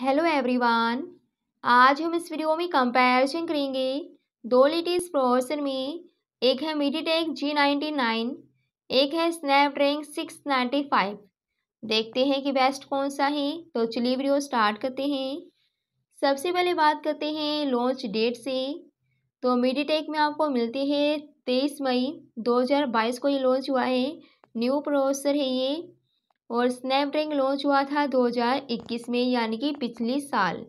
hello everyone आज हम इस वीडियो में कंपैरिजन करेंगे दो लेटेस्ट प्रोसेसर में एक है मीडीटेक जी नाइन्टी नाइन एक है स्नैपड्रैगन सिक्स नाइन्टी फाइव देखते हैं कि बेस्ट कौन सा है तो चलिए वीडियो स्टार्ट करते हैं सबसे पहले बात करते हैं लॉन्च डेट से तो मीडीटेक में आपको मिलती है तेईस मई दो को ये लॉन्च हुआ है न्यू प्रोसेसर है ये और स्नैपड्रैगन लॉन्च हुआ था 2021 में यानी कि पिछले साल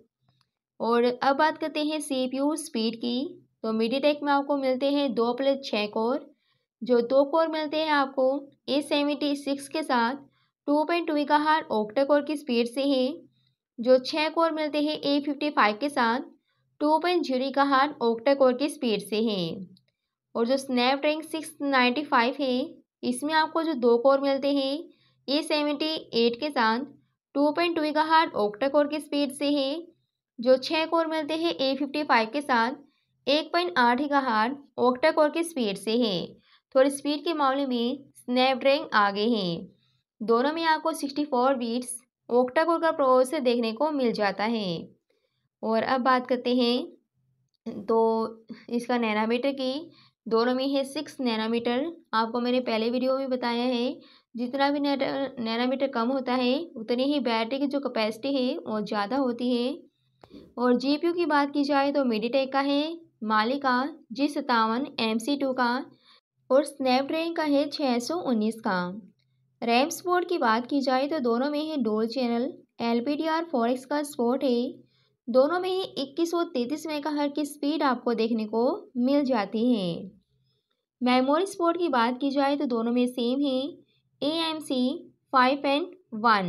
और अब बात करते हैं सीपीयू स्पीड की तो मीडिया टेक में आपको मिलते हैं दो प्लस छः कोर जो दो कोर मिलते हैं आपको ए सेवेंटी सिक्स के साथ टू पॉइंट टू का हार ओक्टा कोर की स्पीड से है जो छः कोर मिलते हैं ए फिफ्टी फाइव के साथ टू पॉइंट जीरो का हार ओक्टा कोर की स्पीड से है और जो स्नैपड्रैगन सिक्स नाइन्टी फाइव है इसमें आपको जो दो कोर मिलते हैं ए सेवेंटी एट के साथ टू पॉइंट टू का हार्ट ओक्टा कोर की स्पीड से है जो छः कोर मिलते हैं ए फिफ्टी फाइव के साथ एक पॉइंट आठ का हार्ट ओक्टा कोर की स्पीड से है थोड़ी स्पीड के मामले में स्नैपड्रैगन आगे हैं दोनों में आपको sixty four bits octa core का प्रोसेसर देखने को मिल जाता है और अब बात करते हैं तो इसका नैनामीटर की दोनों में है सिक्स नैनामीटर आपको मैंने पहले वीडियो में बताया है जितना भी नैनामीटर कम होता है उतनी ही बैटरी की जो कैपेसिटी है वो ज़्यादा होती है और जी की बात की जाए तो मीडीटेक का है मालिका का जी सतावन एम का और स्नैपड्रैगन का है उन्नीस का रैम स्पोर्ट की बात की जाए तो दोनों में है dual channel L P D R four x का स्पोर्ट है दोनों में ही इक्कीस सौ तैंतीस हर की स्पीड आपको देखने को मिल जाती है मेमोरी स्पोर्ट की बात की जाए तो दोनों में सेम है A M C five and one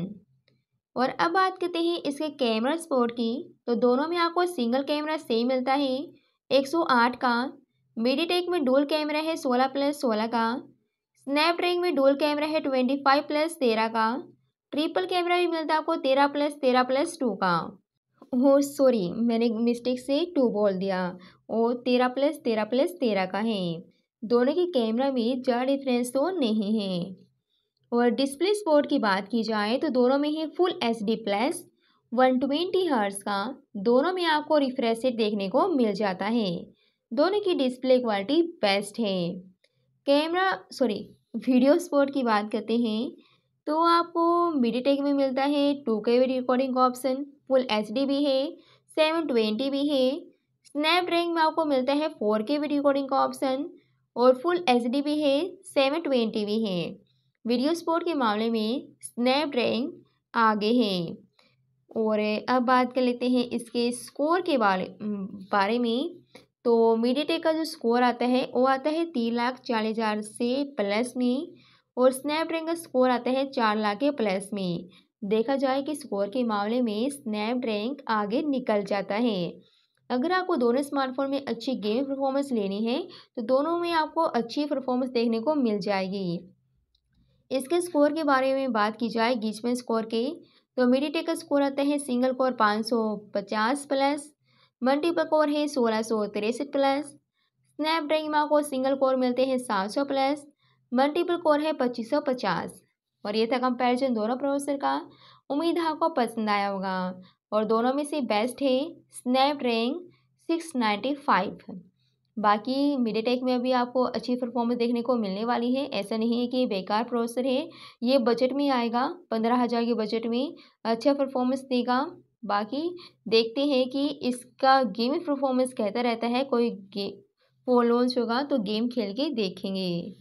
और अब बात करते हैं इसके कैमरा स्पोर्ट की तो दोनों में आपको सिंगल कैमरा सेम मिलता है एक सौ आठ का टेक में डोल कैमरा है सोलह प्लस सोलह का स्नैपड्रैगन में डोल कैमरा है ट्वेंटी फाइव प्लस तेरह का ट्रिपल कैमरा भी मिलता है आपको तेरह प्लस तेरह प्लस टू का ओ सॉरी मैंने मिस्टेक से टू बोल दिया और तेरह प्लस तेरह प्लस तेरह का है दोनों के कैमरा में ज़्यादा डिफरेंस तो नहीं है और डिस्प्ले स्पोर्ट की बात की जाए तो दोनों में ही full H D plus one twenty का दोनों में आपको रिफ्रेश रेट देखने को मिल जाता है दोनों की डिस्प्ले क्वालिटी बेस्ट है कैमरा सॉरी वीडियो स्पोर्ट की बात करते हैं तो आपको मीडिया में मिलता है टू के वी रिकॉर्डिंग का ऑप्शन फुल एच डी भी है सेवन ट्वेंटी भी है स्नैपड्रैगन में आपको मिलता है फोर के वी रिकॉर्डिंग का ऑप्शन और फुल एच डी भी है सेवन ट्वेंटी भी है वीडियो स्पोर्ट के मामले में स्नैपड्रैगन आगे हैं और अब बात कर लेते हैं इसके स्कोर के बारे बारे में तो मीडियाटेक का जो स्कोर आता है वो आता है तीन लाख चालीस हज़ार से प्लस में और स्नैपड्रैगन का स्कोर आता है चार लाख के प्लस में देखा जाए कि स्कोर के मामले में स्नैपड्रैगन आगे निकल जाता है अगर आपको दोनों स्मार्टफोन में अच्छी गेम परफॉर्मेंस लेनी है तो दोनों में आपको अच्छी परफॉर्मेंस देखने को मिल जाएगी इसके स्कोर के बारे में बात की जाए गीचमेन स्कोर के तो मीडिटेक का स्कोर आते हैं सिंगल कोर पाँच सौ पचास प्लस मल्टीपल कोर है सोलह सौ तिरसठ प्लस स्नैपड्रैगमा को सिंगल कोर मिलते हैं सात सौ प्लस मल्टीपल कोर है पच्चीस सौ पचास और ये था कंपैरिजन दोनों प्रोसेसर का उम्मीद है आपको पसंद आया होगा और दोनों में से बेस्ट है स्नैपड्रैगन सिक्स नाइन्टी फाइव बाकी मिडे टेक में अभी आपको अच्छी परफॉर्मेंस देखने को मिलने वाली है ऐसा नहीं है कि बेकार प्रोसेसर है ये बजट में आएगा पंद्रह हज़ार के बजट में अच्छा परफॉर्मेंस देगा बाकी देखते हैं कि इसका गेमिंग परफॉर्मेंस कहता रहता है कोई गे फ़ोन लॉन्च होगा तो गेम खेल के देखेंगे